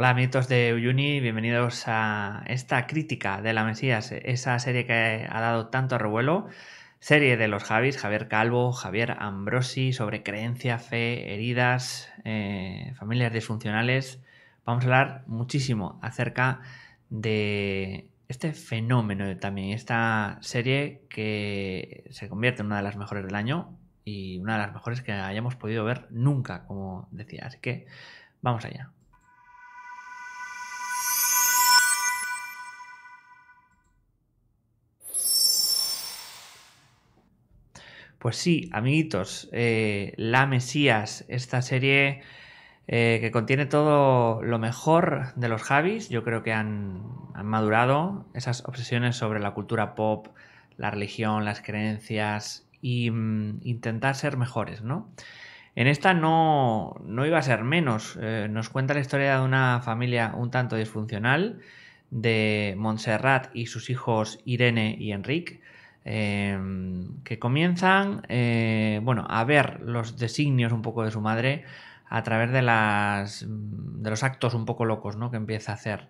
Hola amigos de Uyuni, bienvenidos a esta crítica de La Mesías, esa serie que ha dado tanto revuelo, serie de los Javis, Javier Calvo, Javier Ambrosi, sobre creencia, fe, heridas, eh, familias disfuncionales. Vamos a hablar muchísimo acerca de este fenómeno también, esta serie que se convierte en una de las mejores del año y una de las mejores que hayamos podido ver nunca, como decía. Así que vamos allá. Pues sí, amiguitos, eh, La Mesías, esta serie eh, que contiene todo lo mejor de los Javis, yo creo que han, madurado esas obsesiones sobre la cultura pop, la religión, las creencias e intentar ser mejores, ¿no? En esta no, no iba a ser menos, eh, nos cuenta la historia de una familia un tanto disfuncional, de Montserrat y sus hijos Irene y Enrique, Em, que comienzan eh, bueno, a ver los designios un poco de su madre a través de, de los actos un poco locos que empieza a hacer.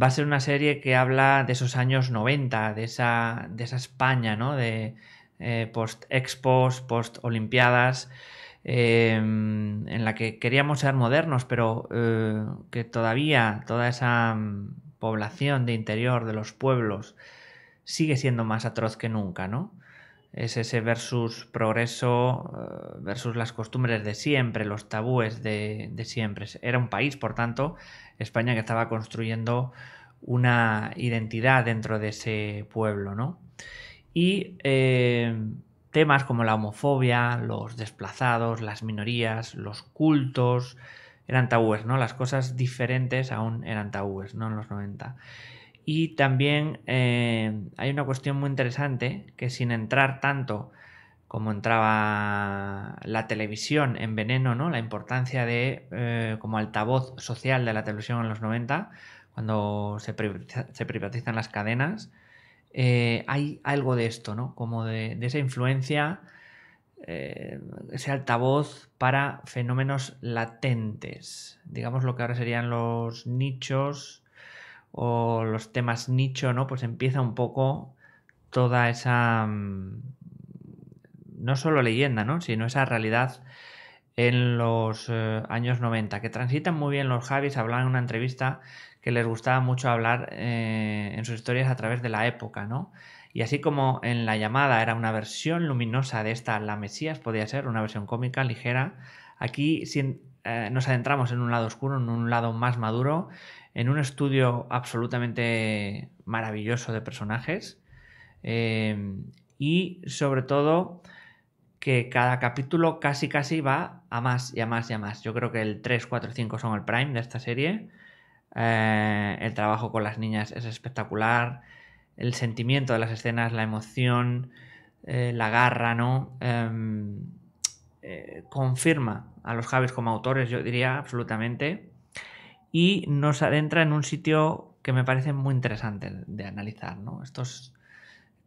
Va a ser una serie que habla de esos años 90, de esa, de esa España, ¿no? de eh, post-expos, post-olimpiadas, em, en la que queríamos ser modernos, pero eh, que todavía toda esa mm, población de interior de los pueblos sigue siendo más atroz que nunca, ¿no? Es ese versus progreso, eh, versus las costumbres de siempre, los tabúes de, siempre. Era un país, por tanto, España que estaba construyendo una identidad dentro de ese pueblo, ¿no? Y eh, temas como la homofobia, los desplazados, las minorías, los cultos, eran tabúes, ¿no? Las cosas diferentes aún eran tabúes, ¿no? En los 90. Y también eh, hay una cuestión muy interesante que sin entrar tanto como entraba la televisión en veneno, ¿no? La importancia de eh, como altavoz social de la televisión en los 90, cuando se, privatizan las cadenas, eh, hay algo de esto, Como de, esa influencia, ese altavoz para fenómenos latentes. Digamos lo que ahora serían los nichos o los temas nicho, ¿no? Pues empieza un poco toda esa, mm, no solo leyenda, ¿no? Sino esa realidad en los eh, años 90, que transitan muy bien los Javis, hablan en una entrevista que les gustaba mucho hablar eh, en sus historias a través de la época, ¿no? Y así como en La llamada era una versión luminosa de esta La Mesías, podía ser una versión cómica, ligera, aquí si, eh, nos adentramos en un lado oscuro, en un lado más maduro en un estudio absolutamente maravilloso de personajes eh, y sobre todo que cada capítulo casi casi va a más y a más y a más. Yo creo que el 3, 4 5 son el prime de esta serie. Eh, el trabajo con las niñas es espectacular. El sentimiento de las escenas, la emoción, eh, la garra, ¿no? Em, confirma a los Javis como autores, yo diría, absolutamente y nos adentra en un sitio que me parece muy interesante de analizar, ¿no? Estos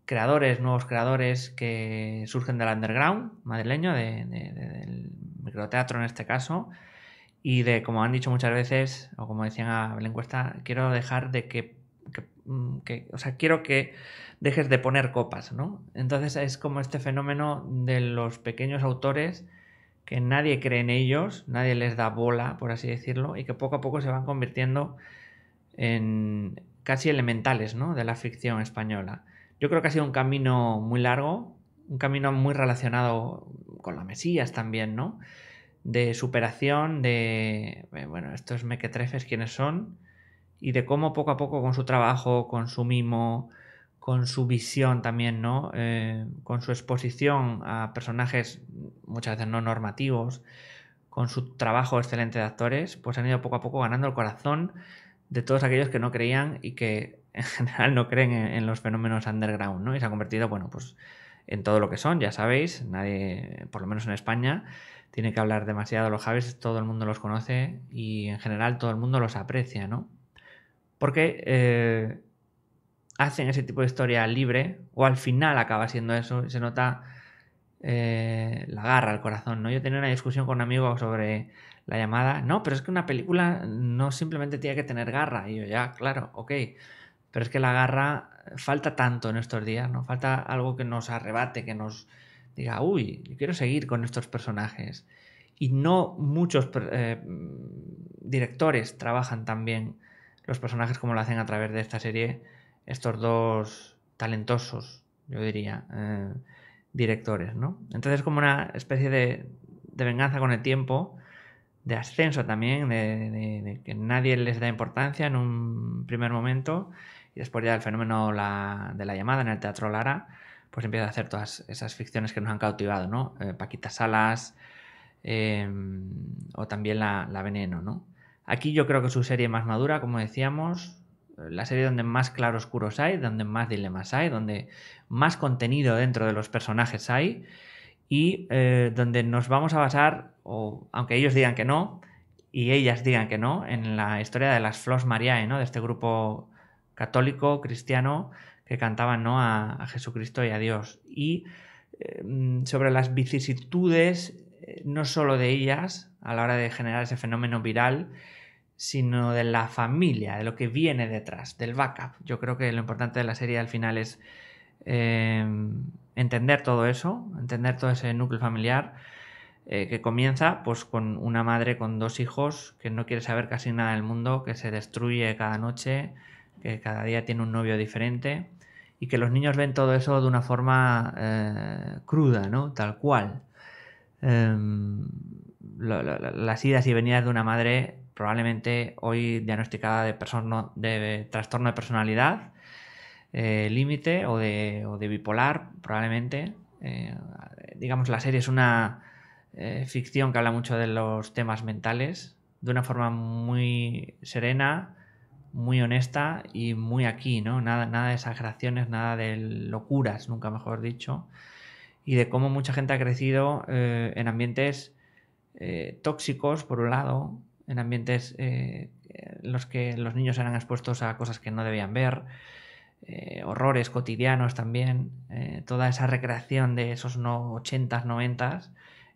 creadores, nuevos creadores que surgen del underground madrileño, de, del microteatro en este caso, y de, como han dicho muchas veces, o como decían a la encuesta, quiero dejar de que, mm, o sea, quiero que dejes de poner copas, ¿no? Entonces es como este fenómeno de los pequeños autores que nadie cree en ellos, nadie les da bola, por así decirlo, y que poco a poco se van convirtiendo en casi elementales ¿no? de la ficción española. Yo creo que ha sido un camino muy largo, un camino muy relacionado con la Mesías también, ¿no? De superación, de, eh, bueno, estos mequetrefes quienes son, y de cómo poco a poco con su trabajo, con su mimo, con su visión también, ¿no? Eh, con su exposición a personajes muchas veces no normativos, con su trabajo excelente de actores, pues han ido poco a poco ganando el corazón de todos aquellos que no creían y que en general no creen en, los fenómenos underground, ¿no? Y se ha convertido, bueno, pues en todo lo que son, ya sabéis, nadie, por lo menos en España, tiene que hablar demasiado los Javis, todo el mundo los conoce y en general todo el mundo los aprecia, ¿no? Porque... Eh, hacen ese tipo de historia libre, o al final acaba siendo eso, y se nota eh, la garra al corazón, ¿no? Yo tenía una discusión con un amigo sobre la llamada, no, pero es que una película no simplemente tiene que tener garra, y yo ya, claro, ok, pero es que la garra falta tanto en estos días, ¿no? Falta algo que nos arrebate, que nos diga, uy, yo quiero seguir con estos personajes. Y no muchos eh, directores trabajan tan bien los personajes como lo hacen a través de esta serie estos dos talentosos, yo diría, eh, directores, ¿no? Entonces como una especie de, venganza con el tiempo, de ascenso también, de, que nadie les da importancia en un primer momento y después ya el fenómeno de la llamada en el Teatro Lara, pues empieza a hacer todas esas ficciones que nos han cautivado, ¿no? Eh, Paquita Salas eh, o también la, la Veneno, ¿no? Aquí yo creo que su serie más madura, como decíamos, la serie donde más claroscuros hay, donde más dilemas hay, donde más contenido dentro de los personajes hay y eh, donde nos vamos a basar, o, aunque ellos digan que no y ellas digan que no, en la historia de las Flos Mariae, ¿no? de este grupo católico, cristiano, que cantaban ¿no? a, Jesucristo y a Dios. Y em, sobre las vicisitudes, eh, no solo de ellas, a la hora de generar ese fenómeno viral, sino de la familia, de lo que viene detrás, del backup. Yo creo que lo importante de la serie al final es eh, entender todo eso, entender todo ese núcleo familiar eh, que comienza pues con una madre con dos hijos que no quiere saber casi nada del mundo, que se destruye cada noche, que cada día tiene un novio diferente y que los niños ven todo eso de una forma eh, cruda, ¿no? Tal cual. Em, las idas y venidas de una madre probablemente hoy diagnosticada de, de trastorno de personalidad eh, límite o de, de, bipolar, probablemente. Eh, digamos, la serie es una eh, ficción que habla mucho de los temas mentales de una forma muy serena, muy honesta y muy aquí, ¿no? Nada, nada de exageraciones, nada de locuras, nunca mejor dicho. Y de cómo mucha gente ha crecido en ambientes tóxicos, por un lado, en ambientes en eh, eh, los que los niños eran expuestos a cosas que no debían ver, eh, horrores cotidianos también, toda esa recreación de esos no 80s, 90s,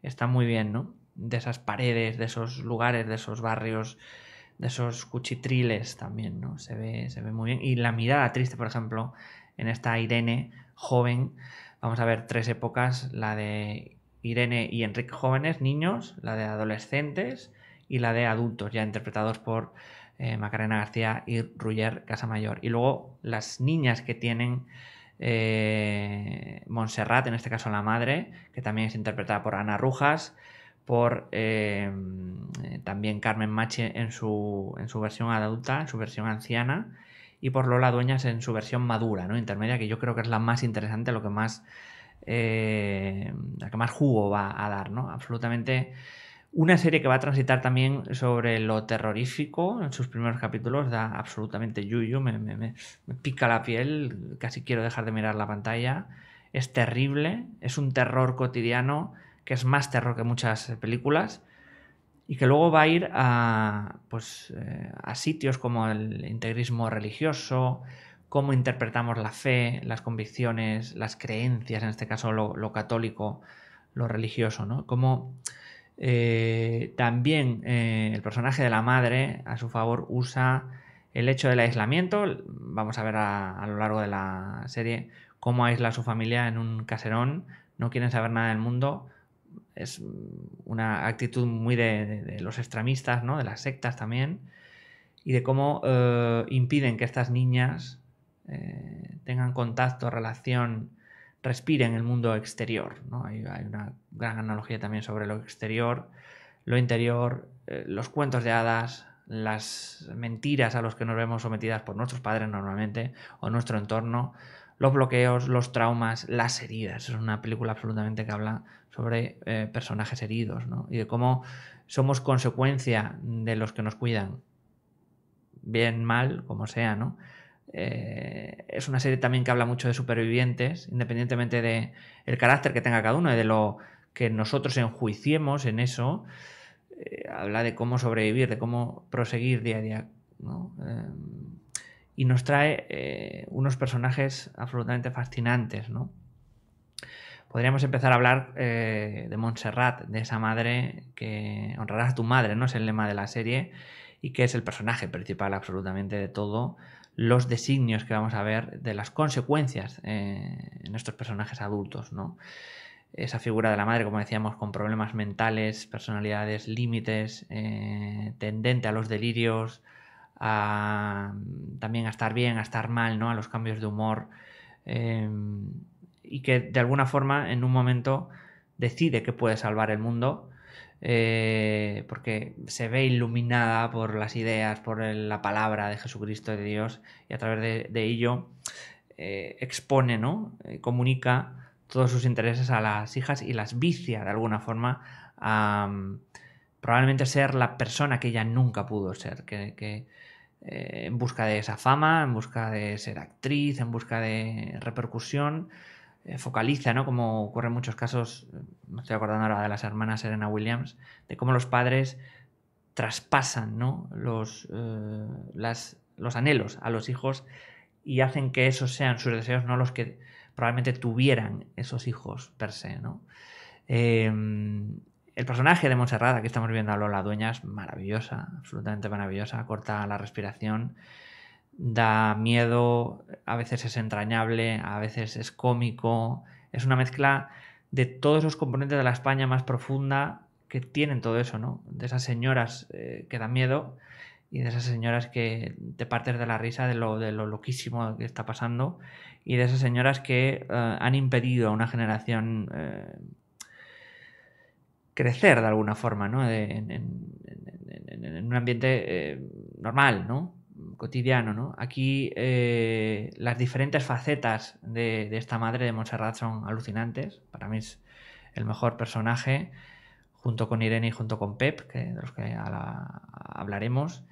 está muy bien, ¿no? De esas paredes, de esos lugares, de esos barrios, de esos cuchitriles también, ¿no? Se ve, se ve muy bien. Y la mirada triste, por ejemplo, en esta Irene joven, vamos a ver tres épocas, la de Irene y Enrique jóvenes, niños, la de adolescentes, y la de adultos, ya interpretados por eh, Macarena García y Ruller Casamayor. Y luego las niñas que tienen eh, Montserrat, en este caso la madre, que también es interpretada por Ana Rujas, por eh, también Carmen Machi en su, en su versión adulta, en su versión anciana, y por Lola Dueñas en su versión madura, ¿no? intermedia, que yo creo que es la más interesante, lo que más, la que más jugo va a dar, ¿no? absolutamente una serie que va a transitar también sobre lo terrorífico. En sus primeros capítulos da absolutamente yuyu, me, pica la piel, casi quiero dejar de mirar la pantalla. Es terrible, es un terror cotidiano que es más terror que muchas películas y que luego va a ir a, pues, eh, a sitios como el integrismo religioso, cómo interpretamos la fe, las convicciones, las creencias, en este caso lo, católico, lo religioso, ¿no? Cómo eh, también eh, el personaje de la madre, a su favor, usa el hecho del aislamiento. Vamos a ver a, lo largo de la serie cómo aísla a su familia en un caserón. No quieren saber nada del mundo. Es una actitud muy de, los extremistas, ¿no? de las sectas también. Y de cómo eh, impiden que estas niñas tengan contacto, relación respira en el mundo exterior. ¿no? Hay, una gran analogía también sobre lo exterior, lo interior, eh, los cuentos de hadas, las mentiras a los que nos vemos sometidas por nuestros padres normalmente o nuestro entorno, los bloqueos, los traumas, las heridas. Es una película absolutamente que habla sobre eh, personajes heridos ¿no? y de cómo somos consecuencia de los que nos cuidan, bien, mal, como sea, ¿no? Eh, es una serie también que habla mucho de supervivientes, independientemente del el carácter que tenga cada uno y de lo que nosotros enjuiciemos en eso. Eh, habla de cómo sobrevivir, de cómo proseguir día a día. Eh, y nos trae unos personajes absolutamente fascinantes. ¿no? Podríamos empezar a hablar de Montserrat, de esa madre que honrarás a tu madre, ¿no? Es el lema de la serie y que es el personaje principal absolutamente de todo los designios que vamos a ver de las consecuencias eh, en estos personajes adultos, Esa figura de la madre, como decíamos, con problemas mentales, personalidades, límites, eh, tendente a los delirios, también a estar bien, a estar mal, A los cambios de humor. Eh, y que de alguna forma, en un momento, decide que puede salvar el mundo eh, porque se ve iluminada por las ideas, por la palabra de Jesucristo de Dios, y a través de, ello eh, expone, ¿no? Eh, comunica todos sus intereses a las hijas y las vicia de alguna forma a mm, probablemente ser la persona que ella nunca pudo ser, que en busca de esa fama, en busca de ser actriz, en busca de repercusión, eh, focaliza, ¿no? Como ocurre en muchos casos, eh, me estoy acordando ahora de las hermanas Serena Williams, de cómo los padres traspasan ¿no? los, eh, los anhelos a los hijos y hacen que esos sean sus deseos, no los que probablemente tuvieran esos hijos per se, em, el personaje de Monserrada que estamos viendo a Lola es maravillosa, absolutamente maravillosa, corta la respiración, da miedo, a veces es entrañable, a veces es cómico. Es una mezcla de todos los componentes de la España más profunda que tienen todo eso, ¿no? De esas señoras eh, que dan miedo y de esas señoras que te partes de la risa de lo, de loquísimo que está pasando y de esas señoras que eh, han impedido a una generación eh, crecer de alguna forma, ¿no? en, en, un ambiente normal, ¿no? cotidiano. ¿no? Aquí eh, las diferentes facetas de, esta madre de Montserrat son alucinantes. Para mí es el mejor personaje, junto con Irene y junto con Pep, que, de los que hablaremos.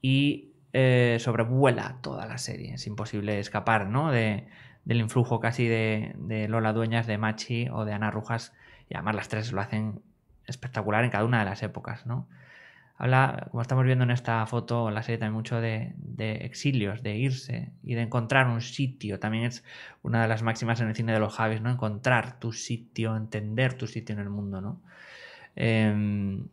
Y eh, sobrevuela toda la serie. Es imposible escapar ¿no? del influjo casi de, de, Lola Dueñas, de Machi o de Ana Rujas. Y además las tres lo hacen espectacular en cada una de las épocas. ¿no? Habla, como estamos viendo en esta foto, en la serie también mucho de, exilios, de irse y de encontrar un sitio. También es una de las máximas en el cine de los Javis, ¿no? Encontrar tu sitio, entender tu sitio en el mundo, ¿no? Em,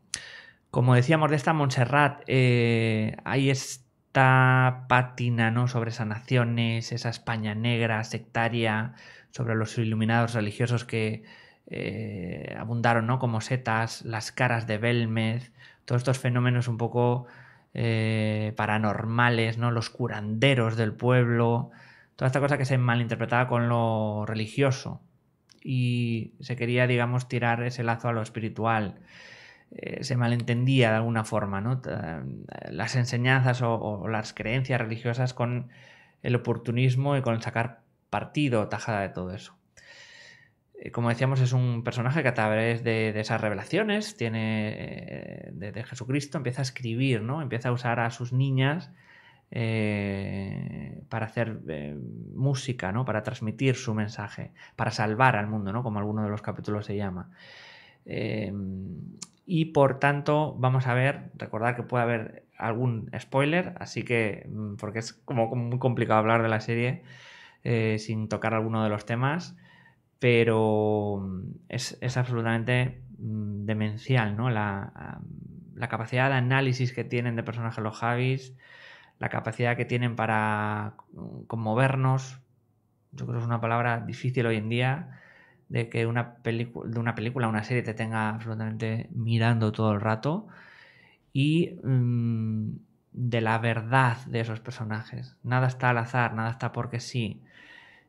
como decíamos de esta Montserrat, hay eh, esta pátina, ¿no? Sobre naciones, esa España negra, sectaria, sobre los iluminados religiosos que eh, abundaron, ¿no? Como setas, las caras de Belmez todos estos fenómenos un poco eh, paranormales, ¿no? Los curanderos del pueblo, toda esta cosa que se malinterpretaba con lo religioso y se quería, digamos, tirar ese lazo a lo espiritual. Eh, se malentendía de alguna forma, ¿no? Las enseñanzas o, las creencias religiosas con el oportunismo y con sacar partido tajada de todo eso. Eh, como decíamos, es un personaje que a través de, esas revelaciones tiene eh, de, Jesucristo empieza a escribir, ¿no? Empieza a usar a sus niñas eh, para hacer música, ¿no? Para transmitir su mensaje, para salvar al mundo, ¿no? Como alguno de los capítulos se llama. y por tanto, vamos a ver, recordar que puede haber algún spoiler, así que, mm, porque es como muy complicado hablar de la serie sin tocar alguno de los temas pero mm, es, absolutamente mm, demencial, ¿no? Ah, la, capacidad de análisis que tienen de personajes los Javis, la capacidad que tienen para conmovernos, yo creo que es una palabra difícil hoy en día, de que una, de una película, una serie te tenga absolutamente mirando todo el rato y mm, de la verdad de esos personajes. Nada está al azar, nada está porque sí.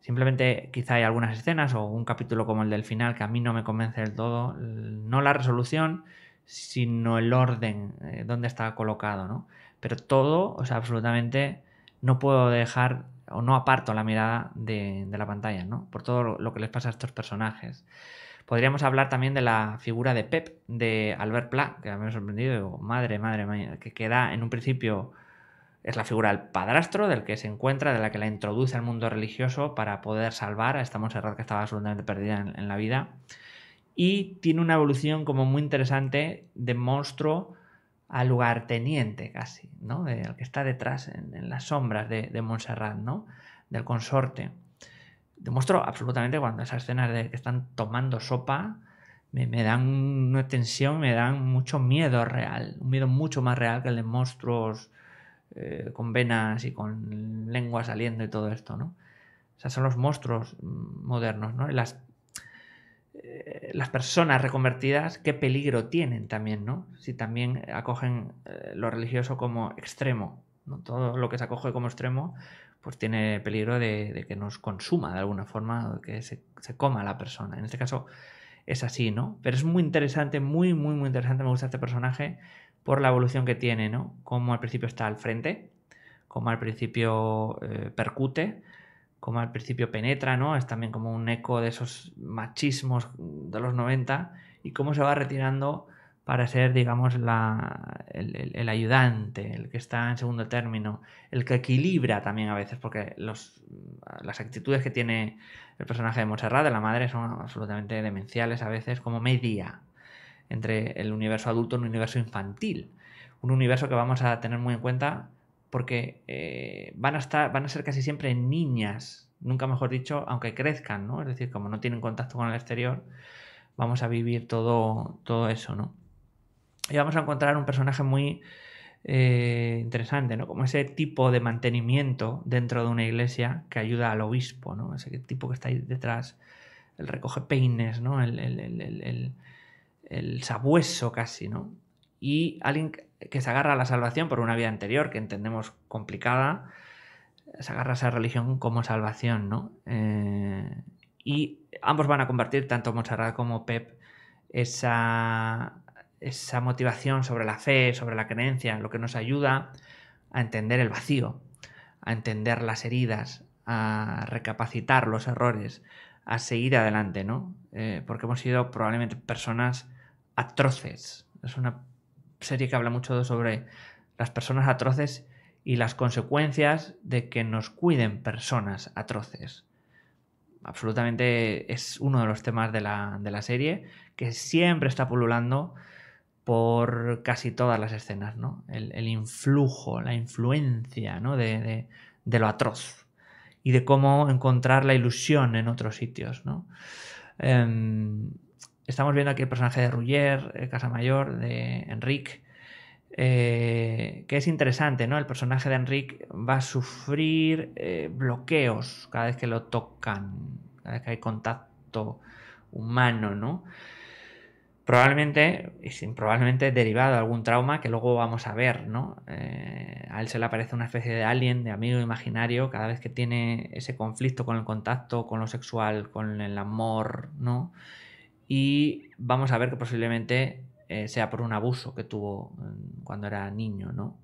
Simplemente quizá hay algunas escenas o un capítulo como el del final que a mí no me convence del todo, no la resolución, sino el orden, eh, donde está colocado, ¿no? Pero todo, o sea, absolutamente no puedo dejar o no aparto la mirada de, la pantalla, ¿no? Por todo lo, que les pasa a estos personajes. Podríamos hablar también de la figura de Pep, de Albert Pla, que me ha sorprendido, madre, madre, madre, que queda en un principio es la figura del padrastro del que se encuentra, de la que la introduce al mundo religioso para poder salvar a esta Montserrat que estaba absolutamente perdida en, la vida. Y tiene una evolución como muy interesante de monstruo al lugarteniente casi, ¿no? el que está detrás, en, las sombras de, Montserrat, ¿no? Del consorte. Demuestro absolutamente cuando esas escenas de que están tomando sopa me, me, dan una tensión, me dan mucho miedo real, un miedo mucho más real que el de monstruos eh, con venas y con lengua saliendo y todo esto, ¿no? O sea, son los monstruos mm, modernos, ¿no? Las, eh, las personas reconvertidas, qué peligro tienen también, ¿no? Si también eh, acogen lo religioso como extremo, ¿no? Todo lo que se acoge como extremo, pues tiene peligro de, que nos consuma de alguna forma, que se, coma la persona. En este caso es así, ¿no? Pero es muy interesante, muy, muy, muy interesante, me gusta este personaje por la evolución que tiene, ¿no? Como al principio está al frente, como al principio eh, percute, como al principio penetra, ¿no? Es también como un eco de esos machismos de los 90 y cómo se va retirando para ser, digamos, la, el, ayudante, el que está en segundo término, el que equilibra también a veces, porque las actitudes que tiene el personaje de Montserrat, de la madre, son absolutamente demenciales a veces, como media, entre el universo adulto y un universo infantil. Un universo que vamos a tener muy en cuenta porque eh, van, a estar, van a ser casi siempre niñas, nunca mejor dicho, aunque crezcan, ¿no? Es decir, como no tienen contacto con el exterior, vamos a vivir todo, todo eso, ¿no? Y vamos a encontrar un personaje muy eh, interesante, ¿no? Como ese tipo de mantenimiento dentro de una iglesia que ayuda al obispo, ¿no? Ese tipo que está ahí detrás, el recoge peines, ¿no? el el sabueso casi, ¿no? Y alguien que se agarra a la salvación por una vida anterior que entendemos complicada, se agarra a esa religión como salvación, ¿no? Eh, y ambos van a compartir, tanto Montserrat como Pep, esa, esa motivación sobre la fe, sobre la creencia, lo que nos ayuda a entender el vacío, a entender las heridas, a recapacitar los errores, a seguir adelante, ¿no? Eh, porque hemos sido probablemente personas atroces. Es una serie que habla mucho sobre las personas atroces y las consecuencias de que nos cuiden personas atroces. Absolutamente es uno de los temas de la, serie que siempre está pululando por casi todas las escenas, ¿no? El, influjo, la influencia ¿no? de, lo atroz y de cómo encontrar la ilusión en otros sitios, ¿no? Em, estamos viendo aquí el personaje de eh, casa mayor de Enrique eh, que es interesante, ¿no? El personaje de Enrique va a sufrir eh, bloqueos cada vez que lo tocan, cada vez que hay contacto humano, ¿no? probablemente, y sin probablemente derivado de algún trauma que luego vamos a ver, ¿no? a él se le aparece una especie de alien, de amigo imaginario, cada vez que tiene ese conflicto con el contacto, con lo sexual, con el amor, ¿no? y vamos a ver que posiblemente eh, sea por un abuso que tuvo mm, cuando era niño, ¿no?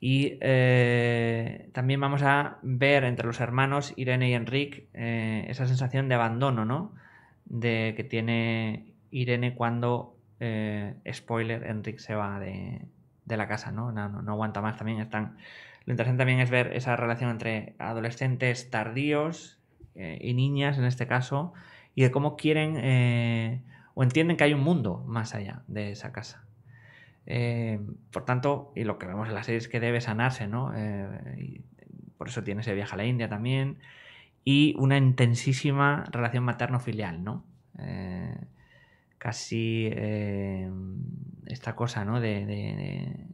Y eh, también vamos a ver entre los hermanos Irene y Enrique eh, esa sensación de abandono, ¿no? De que tiene Irene cuando, spoiler, Enrique se va de, la casa, ¿no? ¿no? No, no no aguanta más también. Están... Lo interesante también es ver esa relación entre adolescentes tardíos y niñas en este caso, y de cómo quieren eh, o entienden que hay un mundo más allá de esa casa. Eh, por tanto, y lo que vemos en la serie es que debe sanarse, ¿no? Eh, por eso tiene ese viaje a la India también y una intensísima relación materno-filial, ¿no? casi esta cosa, ¿no? De,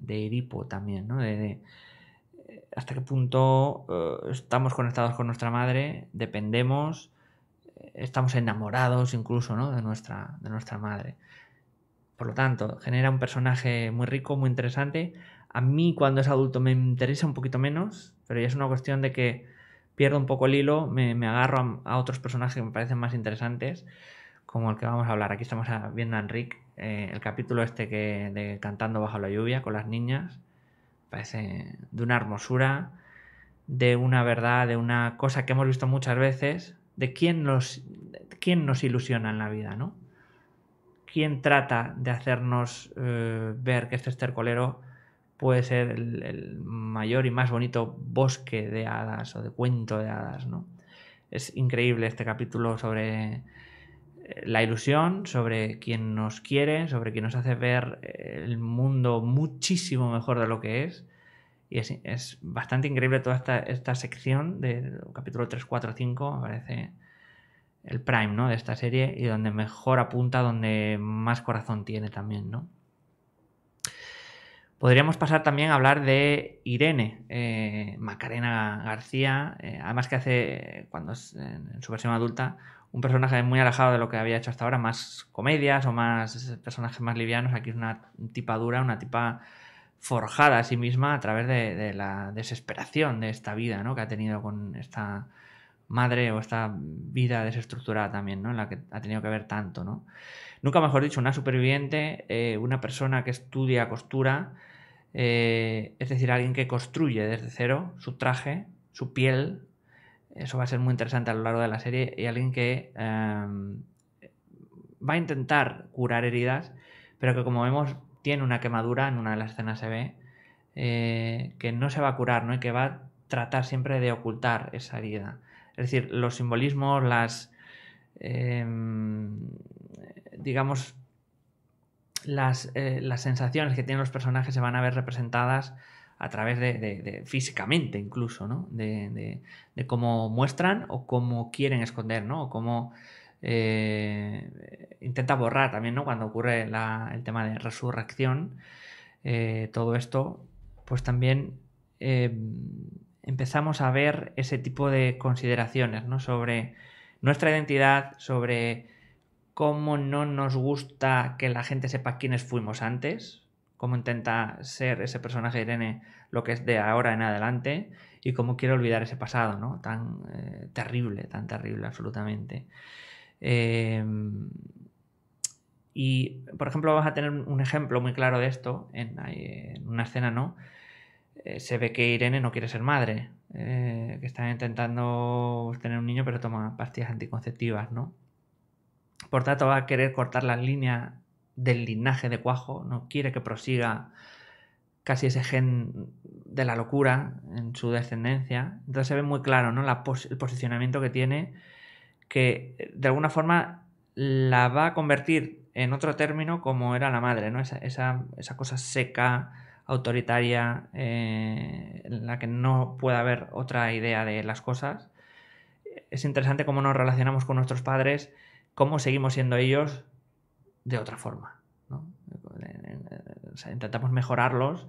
de, Edipo también, ¿no? De, hasta qué punto estamos conectados con nuestra madre, dependemos, estamos enamorados incluso ¿no? de, nuestra, de nuestra madre. Por lo tanto, genera un personaje muy rico, muy interesante. A mí cuando es adulto me interesa un poquito menos, pero ya es una cuestión de que pierdo un poco el hilo, me, agarro a, otros personajes que me parecen más interesantes, como el que vamos a hablar. Aquí estamos viendo a Enric, eh, el capítulo este que, de Cantando bajo la lluvia con las niñas. Parece de una hermosura, de una verdad, de una cosa que hemos visto muchas veces, de quién nos, quién nos ilusiona en la vida, ¿no? ¿Quién trata de hacernos eh, ver que este estercolero puede ser el, el, mayor y más bonito bosque de hadas o de cuento de hadas, ¿no? Es increíble este capítulo sobre eh, la ilusión, sobre quién nos quiere, sobre quién nos hace ver eh, el mundo muchísimo mejor de lo que es y es, bastante increíble toda esta, sección del capítulo 3, 4, 5, aparece el prime, ¿no? De esta serie y donde mejor apunta, donde más corazón tiene también, ¿no? Podríamos pasar también a hablar de Irene, eh, Macarena García, eh, además que hace, cuando es en, su versión adulta, un personaje muy alejado de lo que había hecho hasta ahora, más comedias o más personajes más livianos, aquí es una tipa dura, una tipa forjada a sí misma a través de, la desesperación de esta vida ¿no? que ha tenido con esta madre o esta vida desestructurada también, ¿no? en la que ha tenido que ver tanto. ¿no? Nunca mejor dicho, una superviviente, eh, una persona que estudia costura, eh, es decir, alguien que construye desde cero su traje, su piel, eso va a ser muy interesante a lo largo de la serie, y alguien que eh, va a intentar curar heridas, pero que como vemos tiene una quemadura, en una de las escenas se ve, eh, que no se va a curar, ¿no? Y que va a tratar siempre de ocultar esa herida. Es decir, los simbolismos, las. Em, digamos. Eh, las, sensaciones que tienen los personajes se van a ver representadas a través de, físicamente incluso, ¿no? De, cómo muestran o cómo quieren esconder, ¿no? cómo eh, intenta borrar también, ¿no? Cuando ocurre el tema de resurrección, eh, todo esto, pues también eh, empezamos a ver ese tipo de consideraciones, Sobre nuestra identidad, sobre cómo no nos gusta que la gente sepa quiénes fuimos antes, cómo intenta ser ese personaje Irene lo que es de ahora en adelante y cómo quiere olvidar ese pasado, ¿no? Tan terrible, tan terrible absolutamente. Em, y, por ejemplo, Vamos a tener un ejemplo muy claro de esto en, una escena, ¿no? Eh, se ve que Irene no quiere ser madre, eh, que está intentando tener un niño, pero toma pastillas anticonceptivas, ¿no? Por tanto, va a querer cortar la línea del linaje de cuajo, no quiere que prosiga casi ese gen de la locura en su descendencia. Entonces se ve muy claro, ¿no? el posicionamiento que tiene que eh, de alguna forma la va a convertir en otro término como era la madre, ¿no? Esa, esa, cosa seca, autoritaria, eh, en la que no puede haber otra idea de las cosas. Es interesante cómo nos relacionamos con nuestros padres, cómo seguimos siendo ellos de otra forma. ¿no? intentamos mejorarlos,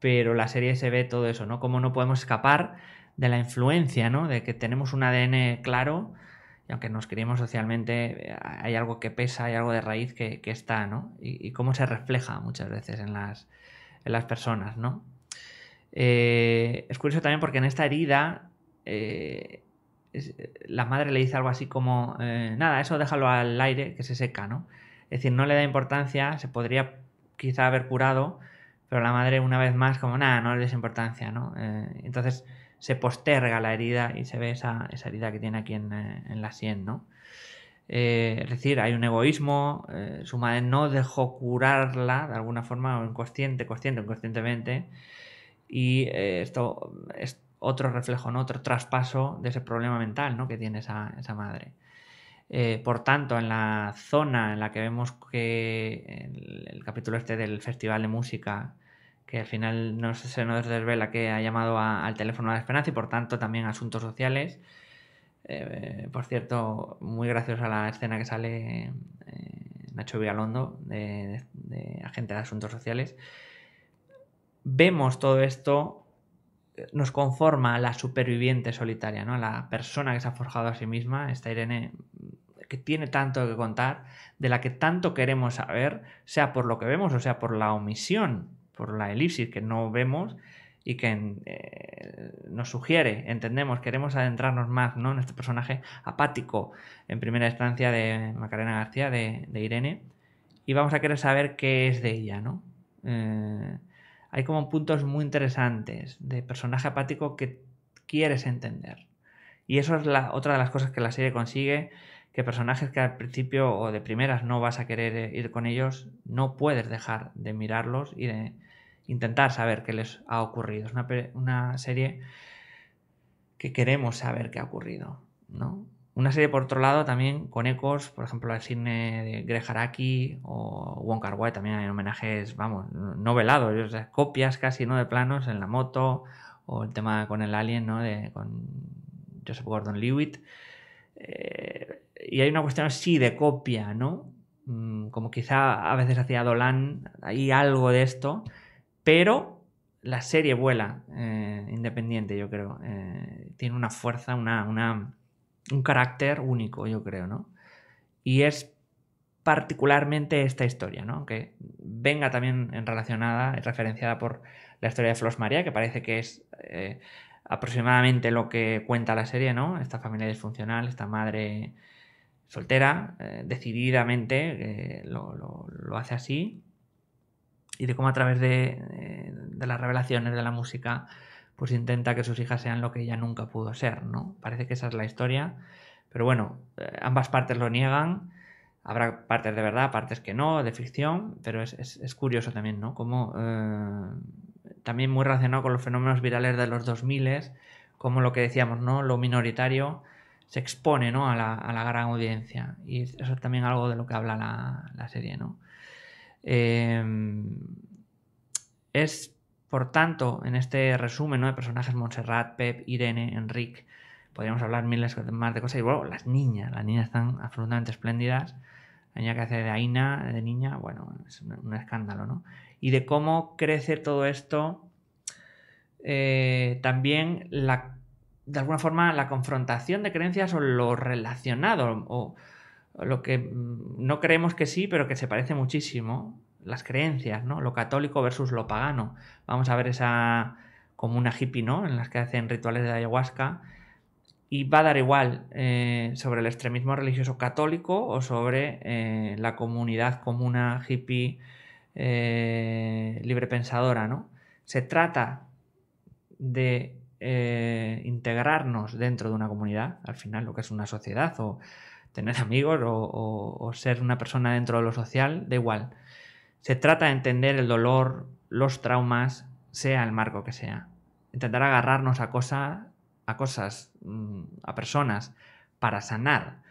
pero la serie se ve todo eso, ¿no? Cómo no podemos escapar de la influencia, ¿no? De que tenemos un ADN claro y aunque nos criemos socialmente, eh, hay algo que pesa, hay algo de raíz que, está, ¿no? Y, cómo se refleja muchas veces en las, en las personas, ¿no? Eh, es curioso también porque en esta herida eh, la madre le dice algo así como, nada, eso déjalo al aire que se seca, ¿no? Es decir, no le da importancia, se podría quizá haber curado, pero la madre una vez más como, nada, no le des importancia, ¿no? entonces se posterga la herida y se ve esa, herida que tiene aquí en, eh, la sien, ¿no? Eh, es decir, hay un egoísmo, eh, su madre no dejó curarla de alguna forma, inconsciente, consciente, inconscientemente, y esto es otro reflejo, otro traspaso de ese problema mental ¿no? que tiene esa, madre. por tanto, en la zona en la que vemos que el capítulo este del Festival de Música que al final no se, nos desvela que ha llamado al teléfono a la esperanza y por tanto también a asuntos sociales. Eh, por cierto, muy gracias a la escena que sale eh, Nacho Vigalondo de, agente de asuntos sociales. Vemos todo esto, eh, nos conforma la superviviente solitaria, ¿no? la persona que se ha forjado a sí misma, esta Irene que tiene tanto que contar, de la que tanto queremos saber, sea por lo que vemos o sea por la omisión por la elipsis que no vemos y que eh, nos sugiere, entendemos, queremos adentrarnos más ¿no? en este personaje apático en primera instancia de Macarena García, de, Irene, y vamos a querer saber qué es de ella, ¿no? Eh, hay como puntos muy interesantes de personaje apático que quieres entender. Y eso es la, otra de las cosas que la serie consigue, que personajes que al principio o de primeras no vas a querer eh, ir con ellos, no puedes dejar de mirarlos y de intentar saber qué les ha ocurrido. Es una, serie que queremos saber qué ha ocurrido, ¿no? Una serie, por otro lado, también con ecos, por ejemplo, al cine de Greg Haraki o Wong Kar -wai, también hay homenajes, vamos, no velados, copias casi, ¿no?, de planos en la moto, o el tema con el alien, ¿no?, de, con Joseph Gordon-Lewitt. Eh, y hay una cuestión sí de copia, ¿no?, mm, como quizá a veces hacía Dolan, hay algo de esto, pero la serie vuela eh, independiente, yo creo. Eh, tiene una fuerza, un carácter único, yo creo, ¿no? Y es particularmente esta historia, Que venga también en relacionada, referenciada por la historia de Flos María, que parece que es eh, aproximadamente lo que cuenta la serie, ¿no? Esta familia disfuncional, esta madre soltera, decididamente lo, hace así, y de cómo a través eh, de, las revelaciones de la música, pues intenta que sus hijas sean lo que ella nunca pudo ser, ¿no? Parece que esa es la historia, pero bueno, eh, ambas partes lo niegan, habrá partes de verdad, partes que no, de ficción, pero es, curioso también, ¿no? Como eh, también muy relacionado con los fenómenos virales de los 2000, como lo que decíamos, ¿no? Lo minoritario se expone ¿no? a, la, gran audiencia y eso es también algo de lo que habla la, la serie, ¿no? Em, es, por tanto, en este resumen ¿no? de personajes, Montserrat, Pep, Irene, Enrique podríamos hablar miles más de cosas. Y bueno, las niñas, las niñas están absolutamente espléndidas. La niña que hace de Aina, de niña, bueno, es un, escándalo, ¿no? Y de cómo crece todo esto, eh, también la, de alguna forma la confrontación de creencias o lo relacionado o lo que mm, no creemos que sí, pero que se parece muchísimo, las creencias, ¿no? Lo católico versus lo pagano. Vamos a ver esa una hippie, ¿no? En las que hacen rituales de ayahuasca. Y va a dar igual eh, sobre el extremismo religioso católico o sobre eh, la comunidad una hippie eh, librepensadora, ¿no? Se trata de eh, integrarnos dentro de una comunidad, al final lo que es una sociedad o tener amigos o, ser una persona dentro de lo social, da igual. Se trata de entender el dolor, los traumas, sea el marco que sea. Intentar agarrarnos a, a cosas, mm, a personas, para sanar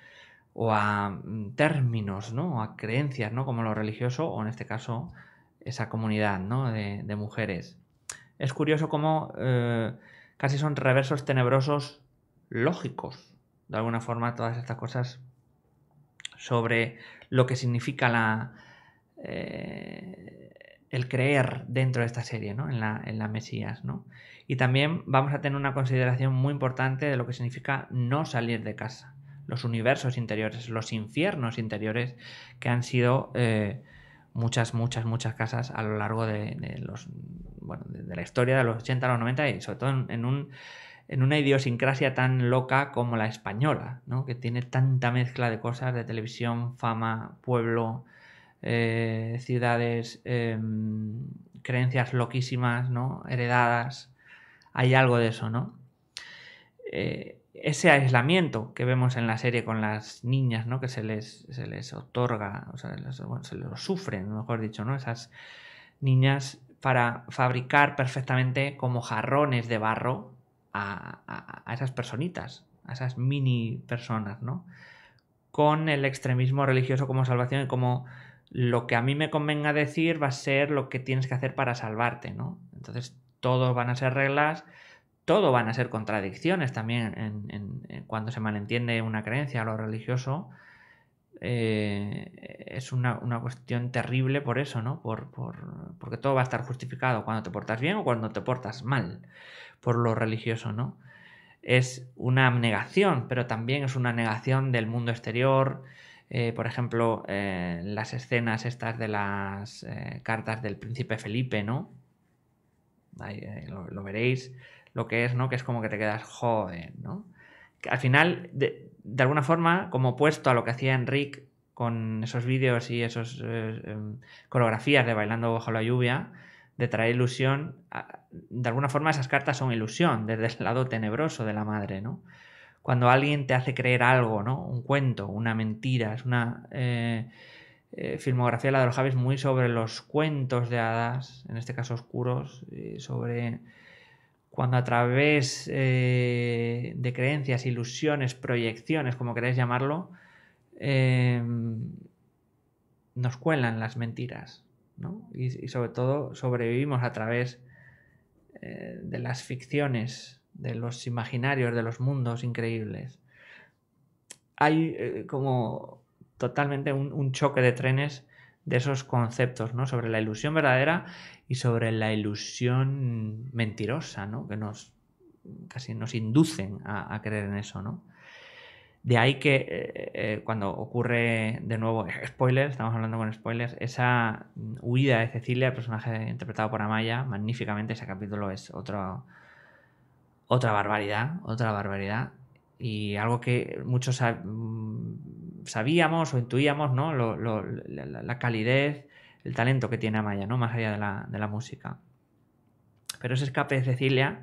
o a mm, términos, ¿no? a creencias, ¿no? Como lo religioso o en este caso esa comunidad, ¿no? De, mujeres. Es curioso cómo eh, casi son reversos tenebrosos lógicos. De alguna forma todas estas cosas sobre lo que significa la, eh, el creer dentro de esta serie, ¿no? en, la, Mesías. ¿no? Y también vamos a tener una consideración muy importante de lo que significa no salir de casa, los universos interiores, los infiernos interiores que han sido... Eh, muchas, muchas, muchas casas a lo largo de, los bueno, de, la historia de los 80 a los 90 y sobre todo en un en una idiosincrasia tan loca como la española, ¿no? que tiene tanta mezcla de cosas de televisión, fama, pueblo, eh, ciudades, em, creencias loquísimas, ¿no? heredadas. Hay algo de eso, ¿no? Eh, ese aislamiento que vemos en la serie con las niñas, ¿no? Que se les, se les otorga, o les, se lo sufren, mejor dicho, ¿no? Esas niñas para fabricar perfectamente como jarrones de barro a, esas personitas, a esas mini personas, ¿no? Con el extremismo religioso como salvación y como lo que a mí me convenga decir va a ser lo que tienes que hacer para salvarte, ¿no? Entonces, todo van a ser reglas, todo van a ser contradicciones también cuando se malentiende una creencia a lo religioso. Eh, es una, cuestión terrible por eso, ¿no? porque todo va a estar justificado cuando te portas bien o cuando te portas mal por lo religioso, ¿no? Es una negación, pero también es una negación del mundo exterior. Eh, por ejemplo, eh, las escenas estas de las eh, cartas del príncipe Felipe, ¿no? Ahí, lo, veréis, lo que es, ¿no? Que es como que te quedas joven, ¿no? al final, de, de alguna forma, como opuesto a lo que hacía Enrique con esos vídeos y esas em, coreografías de bailando bajo la lluvia, de traer ilusión, de alguna forma esas cartas son ilusión, desde el lado tenebroso de la madre, ¿no? Cuando alguien te hace creer algo, ¿no? Un cuento, una mentira, es una eh, eh, filmografía de filmografía la de los Javis muy sobre los cuentos de hadas, en este caso oscuros, sobre cuando a través eh, de creencias, ilusiones, proyecciones, como queréis llamarlo, nos cuelan las mentiras, y, sobre todo sobrevivimos a través eh, de las ficciones, de los imaginarios, de los mundos increíbles. Hay eh, como totalmente un, choque de trenes de esos conceptos, ¿no? Sobre la ilusión verdadera y sobre la ilusión mentirosa, ¿no? Que casi nos inducen a, a creer en eso, ¿no? De ahí que eh, eh, cuando ocurre de nuevo, eh, Spoiler, estamos hablando con spoilers, esa huida de Cecilia, el personaje interpretado por Amaya, magníficamente, ese capítulo es otra barbaridad, otra barbaridad. Y algo que muchos mm, sabíamos o intuíamos, ¿no? la, calidez, el talento que tiene Amaya, ¿no? Más allá de la, de la música. Pero ese escape de Cecilia,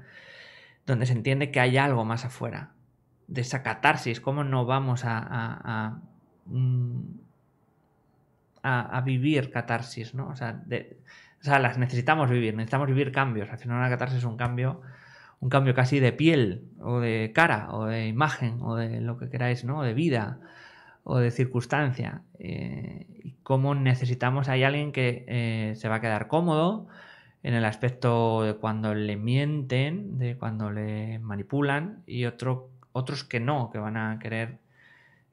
donde se entiende que hay algo más afuera, de esa catarsis, cómo no vamos mm, a, a, vivir catarsis, ¿no? O sea, de, o las necesitamos vivir, necesitamos vivir cambios. Al final una catarsis es un cambio, un cambio casi de piel, o de cara, o de imagen, o de lo que queráis, ¿no? de vida, o de circunstancia. Eh, cómo necesitamos, hay alguien que eh, se va a quedar cómodo, en el aspecto de cuando le mienten, de cuando le manipulan, y otro otros que no, que van a querer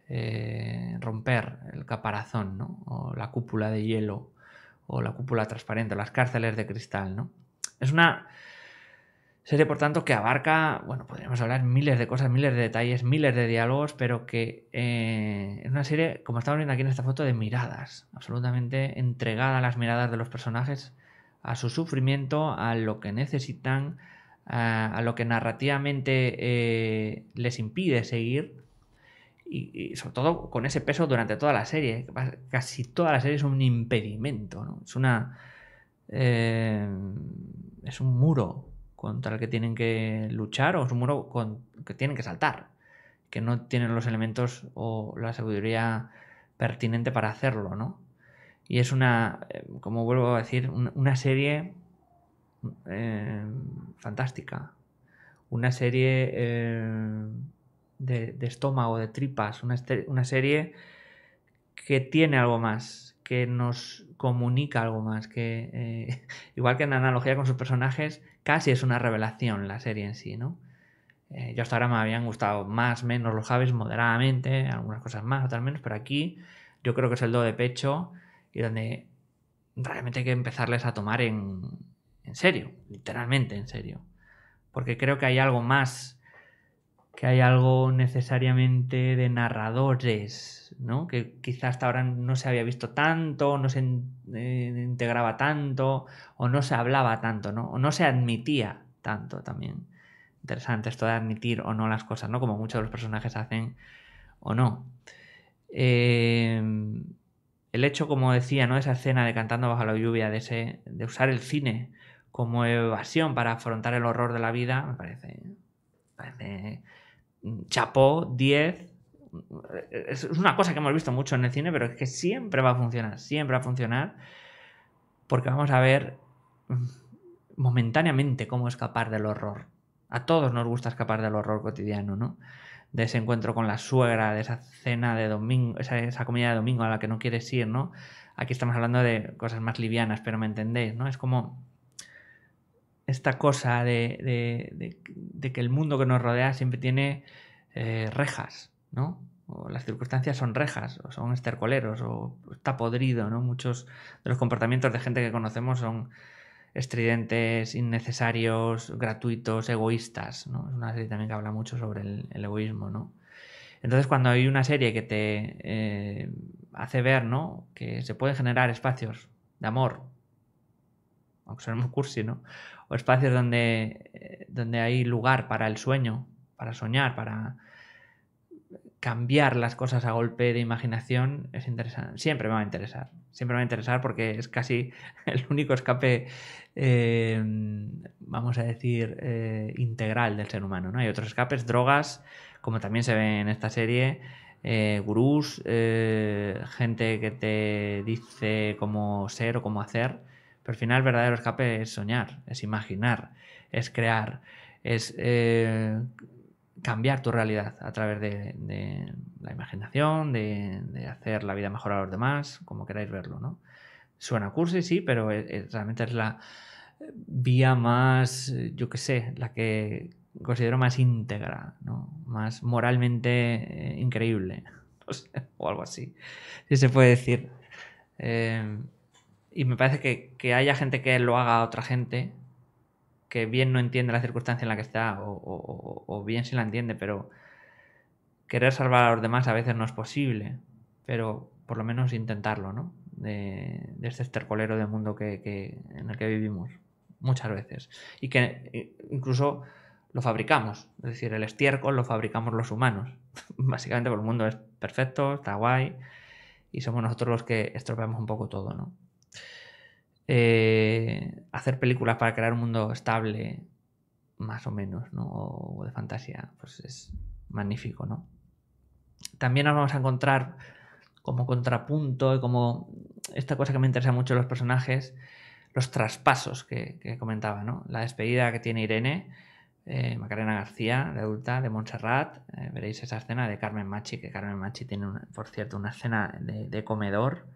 eh, romper el caparazón, ¿no? O la cúpula de hielo, o la cúpula transparente, o las cárceles de cristal, ¿no? Es una serie, por tanto, que abarca, bueno, podríamos hablar miles de cosas, miles de detalles, miles de diálogos, pero que eh, es una serie, como estamos viendo aquí en esta foto, de miradas, absolutamente entregada a las miradas de los personajes, a su sufrimiento, a lo que necesitan, a, lo que narrativamente eh, les impide seguir. Y, sobre todo con ese peso durante toda la serie. Casi toda la serie es un impedimento, Es una. Eh, es un muro contra el que tienen que luchar o es un muro con, que tienen que saltar. Que no tienen los elementos o la sabiduría pertinente para hacerlo, ¿no? Y es una, eh, como vuelvo a decir, una serie Em, fantástica. Una serie em, de, estómago, de tripas, este, una, serie que tiene algo más, que nos comunica algo más, que eh, igual que en analogía con sus personajes, casi es una revelación la serie en sí, ¿no? Eh, yo hasta ahora me habían gustado más, menos los Javis, moderadamente, algunas cosas más, o tal menos, pero aquí yo creo que es el do de pecho y donde realmente hay que empezarles a tomar en, en serio, literalmente en serio. Porque creo que hay algo más, que hay algo necesariamente de narradores, ¿no? Que quizás hasta ahora no se había visto tanto, no se eh, integraba tanto, o no se hablaba tanto, ¿no? O no se admitía tanto también. Interesante esto de admitir o no las cosas, ¿no? Como muchos de los personajes hacen o no. Eh, el hecho, como decía, ¿no? Esa escena de cantando bajo la lluvia, de, ese, de usar el cine como evasión para afrontar el horror de la vida, me parece. parece mm, chapó 10. Es una cosa que hemos visto mucho en el cine, pero es que siempre va a funcionar, siempre va a funcionar, porque vamos a ver mm, momentáneamente cómo escapar del horror. A todos nos gusta escapar del horror cotidiano, ¿no? De ese encuentro con la suegra, de esa cena de domingo, esa comida de domingo a la que no quieres ir, ¿no? Aquí estamos hablando de cosas más livianas, pero me entendéis, ¿no? Es como esta cosa de, que el mundo que nos rodea siempre tiene eh, rejas, ¿no? O las circunstancias son rejas, o son estercoleros, o está podrido, ¿no? Muchos de los comportamientos de gente que conocemos son estridentes, innecesarios, gratuitos, egoístas, ¿no? Es una serie también que habla mucho sobre el, egoísmo, ¿no? Entonces, cuando hay una serie que te eh, hace ver, ¿no? Que se pueden generar espacios de amor, O espacios donde, eh, donde hay lugar para el sueño, para soñar, para cambiar las cosas a golpe de imaginación es interesante. Siempre me va a interesar. Siempre me va a interesar porque es casi el único escape, em, vamos a decir, eh, integral del ser humano. ¿no? Hay otros escapes, drogas, como también se ve en esta serie, eh, gurús, gente que te dice cómo ser o cómo hacer. Pero al final el verdadero escape es soñar, es imaginar, es crear, es eh, cambiar tu realidad a través de, la imaginación, de, hacer la vida mejor a los demás, como queráis verlo, ¿no? Suena cursi, sí, pero realmente es la vía más, yo qué sé, la que considero más íntegra, ¿no? Más moralmente eh, increíble, o algo así, si se puede decir. Eh, y me parece que, haya gente que lo haga a otra gente que bien no entiende la circunstancia en la que está o, o, bien sí la entiende, pero querer salvar a los demás a veces no es posible, pero por lo menos intentarlo, ¿no? De, de este estercolero de mundo que, que, en el que vivimos muchas veces. Y que eh, incluso lo fabricamos, es decir, el estiércol lo fabricamos los humanos, básicamente porque el mundo es perfecto, está guay, y somos nosotros los que estropeamos un poco todo, ¿no? Eh, hacer películas para crear un mundo estable, más o menos, ¿no? O de fantasía, pues es magnífico, ¿no? También nos vamos a encontrar como contrapunto y como esta cosa que me interesa mucho los personajes, los traspasos que, comentaba, ¿no? La despedida que tiene Irene, eh, Macarena García, de adulta, de Montserrat. Eh, veréis esa escena de Carmen Machi, que Carmen Machi tiene, por cierto, una escena de comedor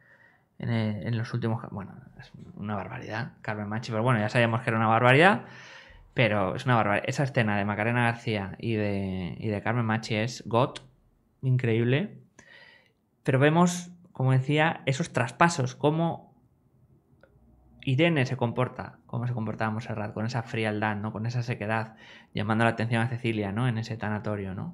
eh, en, los últimos. Bueno, es una barbaridad, Carmen Machi, pero bueno, ya sabíamos que era una barbaridad. Pero es una barbaridad. Esa escena de Macarena García y de, Carmen Machi es got, increíble. Pero vemos, como decía, esos traspasos, cómo Irene se comporta, cómo se comportaba Monserrat, con esa frialdad, ¿no? Con esa sequedad, llamando la atención a Cecilia, ¿no? En ese tanatorio, ¿no?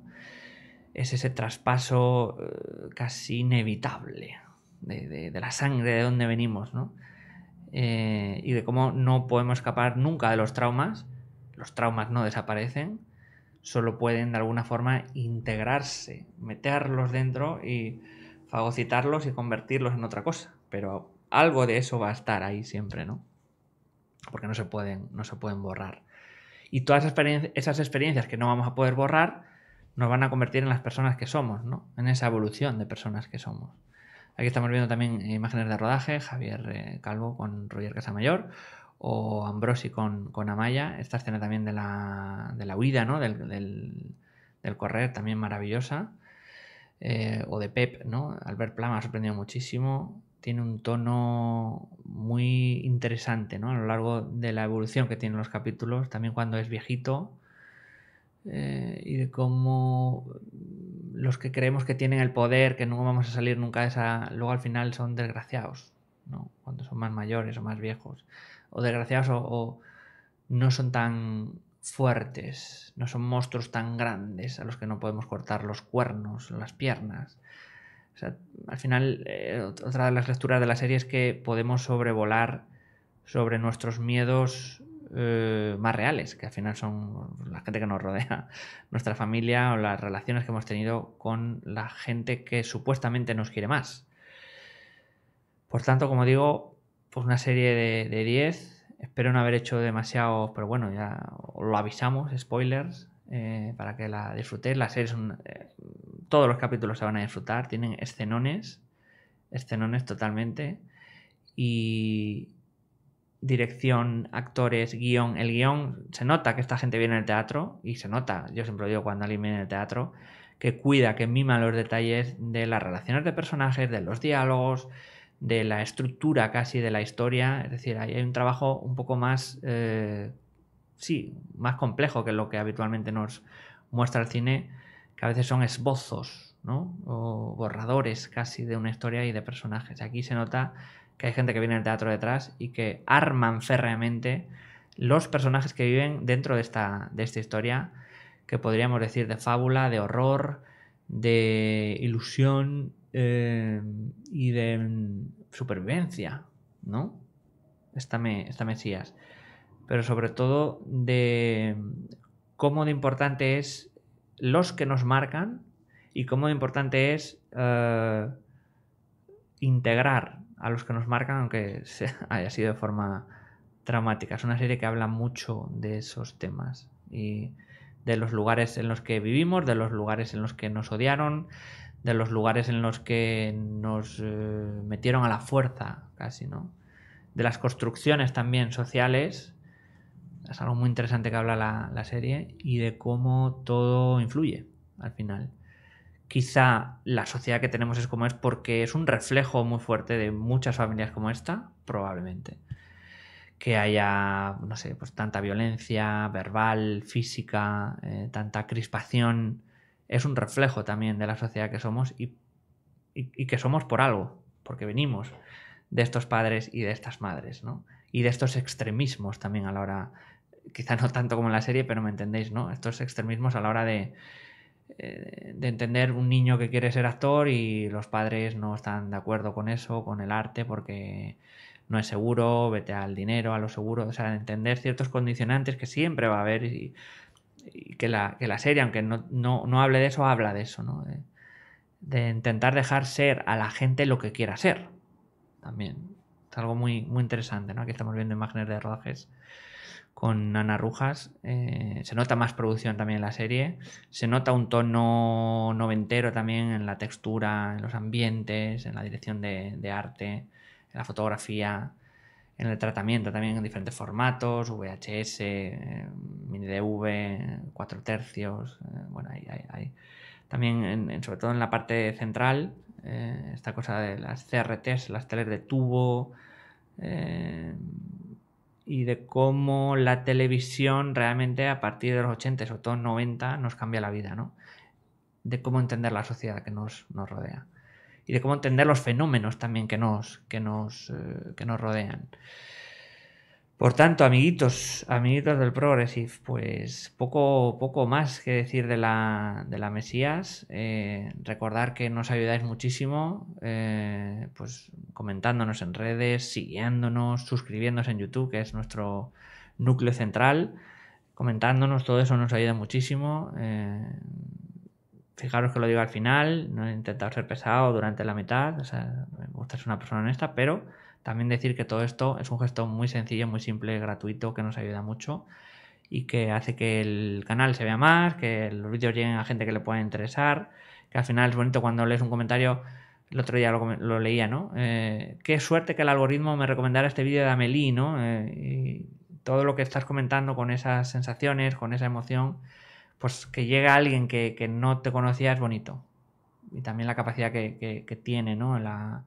Es ese traspaso eh, casi inevitable, de, la sangre de donde venimos, eh, y de cómo no podemos escapar nunca de los traumas, los traumas no desaparecen, solo pueden de alguna forma integrarse, meterlos dentro y fagocitarlos y convertirlos en otra cosa, pero algo de eso va a estar ahí siempre, ¿no? Porque no se pueden, no se pueden borrar. Y todas esas, esas experiencias que no vamos a poder borrar nos van a convertir en las personas que somos, ¿no? En esa evolución de personas que somos. Aquí estamos viendo también imágenes de rodaje, Javier eh, Calvo con Roger Casamayor o Ambrosi con, con Amaya, esta escena también de la, de huida, ¿no? Del, correr, también maravillosa, eh, o de Pep, ¿no? Albert Plama ha sorprendido muchísimo, tiene un tono muy interesante, ¿no? A lo largo de la evolución que tienen los capítulos, también cuando es viejito, eh, y de cómo los que creemos que tienen el poder, que no vamos a salir nunca de esa, luego al final son desgraciados, ¿no? Cuando son más mayores o más viejos, o desgraciados o, no son tan fuertes, no son monstruos tan grandes a los que no podemos cortar los cuernos, las piernas. al final, eh, otra de las lecturas de la serie es que podemos sobrevolar sobre nuestros miedos eh, más reales, que al final son la gente que nos rodea, nuestra familia o las relaciones que hemos tenido con la gente que supuestamente nos quiere más. Por tanto, como digo, pues una serie de 10. Espero no haber hecho demasiado, pero bueno, ya lo avisamos, spoilers, eh, para que la disfrutéis. La serie es eh, todos los capítulos se van a disfrutar, tienen escenones, escenones totalmente. Y, dirección, actores, guión. El guión, se nota que esta gente viene al teatro y se nota, yo siempre lo digo cuando alguien viene al teatro, que cuida, que mima los detalles de las relaciones de personajes, de los diálogos, de la estructura casi de la historia. Es decir, ahí hay un trabajo un poco más, eh, sí, más complejo que lo que habitualmente nos muestra el cine, que a veces son esbozos, ¿no? O borradores casi de una historia y de personajes. Aquí se nota que hay gente que viene al teatro detrás y que arman férreamente los personajes que viven dentro de esta, de esta historia, que podríamos decir de fábula, de horror, de ilusión eh, y de mm, supervivencia, ¿no? Esta, esta Mesías. Pero sobre todo de mm, cómo de importante es los que nos marcan y cómo de importante es eh, integrar a los que nos marcan, aunque haya sido de forma dramática Es una serie que habla mucho de esos temas y de los lugares en los que vivimos, de los lugares en los que nos odiaron, de los lugares en los que nos eh, metieron a la fuerza, casi, ¿no? De las construcciones también sociales. Es algo muy interesante que habla la serie y de cómo todo influye al final quizá la sociedad que tenemos es como es porque es un reflejo muy fuerte de muchas familias como esta, probablemente. Que haya, no sé, pues tanta violencia verbal, física, eh, tanta crispación, es un reflejo también de la sociedad que somos y, y, que somos por algo, porque venimos de estos padres y de estas madres, ¿no? Y de estos extremismos también a la hora, quizá no tanto como en la serie, pero me entendéis, ¿no? Estos extremismos a la hora de, eh, de entender un niño que quiere ser actor y los padres no están de acuerdo con eso, con el arte, porque no es seguro, vete al dinero, a lo seguro, o sea, entender ciertos condicionantes que siempre va a haber y, que, la, que, serie, aunque no, no, hable de eso, habla de eso, ¿no? De, intentar dejar ser a la gente lo que quiera ser. También es algo muy, muy interesante, ¿no? Aquí estamos viendo imágenes de rodajes con Ana Rujas. Eh, se nota más producción también en la serie. Se nota un tono noventero también en la textura, en los ambientes, en la dirección de, arte, en la fotografía, en el tratamiento también en diferentes formatos, VHS, eh, mini DV, cuatro tercios. Eh, bueno, ahí, También, sobre todo en la parte central, esta cosa de las CRTs, las teles de tubo y de cómo la televisión realmente a partir de los 80, todos los 90, nos cambia la vida, ¿no? De cómo entender la sociedad que nos, nos rodea y de cómo entender los fenómenos también que nos, que nos, eh, que nos rodean. Por tanto, amiguitos, amiguitos del Progressive, pues poco, poco más que decir de la, de la Mesías. Eh, recordar que nos ayudáis muchísimo, eh, pues comentándonos en redes, siguiéndonos, suscribiéndonos en YouTube, que es nuestro núcleo central. Comentándonos, todo eso nos ayuda muchísimo. Eh, fijaros que lo digo al final, no he intentado ser pesado durante la mitad, o sea, me gusta ser una persona honesta, pero también decir que todo esto es un gesto muy sencillo, muy simple, gratuito, que nos ayuda mucho y que hace que el canal se vea más, que los vídeos lleguen a gente que le pueda interesar, que al final es bonito cuando lees un comentario, el otro día lo, leía, ¿no? Eh, qué suerte que el algoritmo me recomendara este vídeo de Amelie, ¿no? Eh, todo lo que estás comentando con esas sensaciones, con esa emoción, pues que a alguien que, no te conocía es bonito. Y también la capacidad que, que tiene, ¿no? La,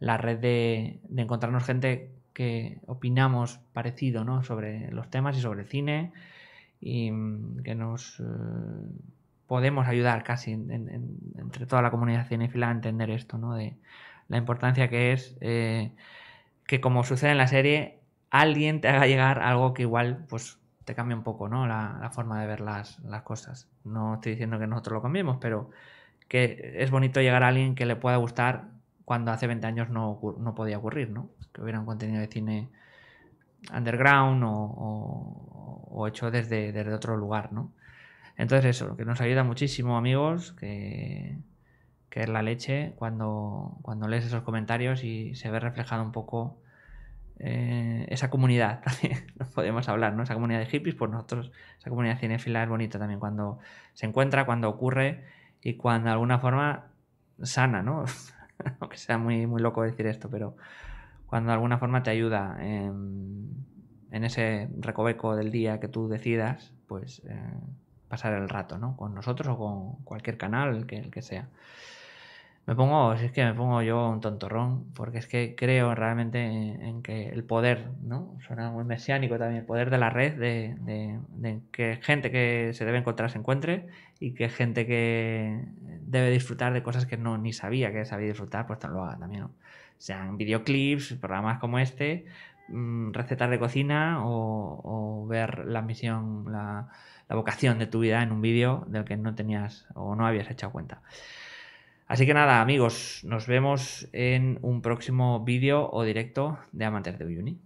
la red de, encontrarnos gente que opinamos parecido ¿no? sobre los temas y sobre el cine y mm, que nos eh, podemos ayudar casi entre toda la comunidad cinéfila a entender esto, ¿no? de la importancia que es eh, que como sucede en la serie, alguien te haga llegar algo que igual pues te cambia un poco ¿no? la, forma de ver las, las, cosas. No estoy diciendo que nosotros lo cambiemos, pero que es bonito llegar a alguien que le pueda gustar cuando hace 20 años no, podía ocurrir, ¿no? Que hubiera un contenido de cine underground o, hecho desde, desde, otro lugar, ¿no? Entonces eso, lo que nos ayuda muchísimo, amigos, que, que es la leche cuando, cuando lees esos comentarios y se ve reflejado un poco eh, esa comunidad también, nos podemos hablar, ¿no? Esa comunidad de hippies, pues nosotros, esa comunidad cinéfila es bonita también cuando se encuentra, cuando ocurre y cuando de alguna forma sana, ¿no? aunque sea muy, muy loco decir esto, pero cuando de alguna forma te ayuda en, ese recoveco del día que tú decidas, pues eh, pasar el rato, ¿no? Con nosotros o con cualquier canal, que, el que sea me pongo, si es que me pongo yo un tontorrón, porque es que creo realmente en, que el poder, ¿no? Suena muy mesiánico también, el poder de la red, de, de, que gente que se debe encontrar se encuentre y que gente que debe disfrutar de cosas que no ni sabía que sabía disfrutar, pues lo haga también, Sean videoclips, programas como este, mm, recetas de cocina o, o ver la misión, la, la vocación de tu vida en un vídeo del que no tenías o no habías hecho cuenta. Así que nada, amigos, nos vemos en un próximo vídeo o directo de Amateur de Uyuni.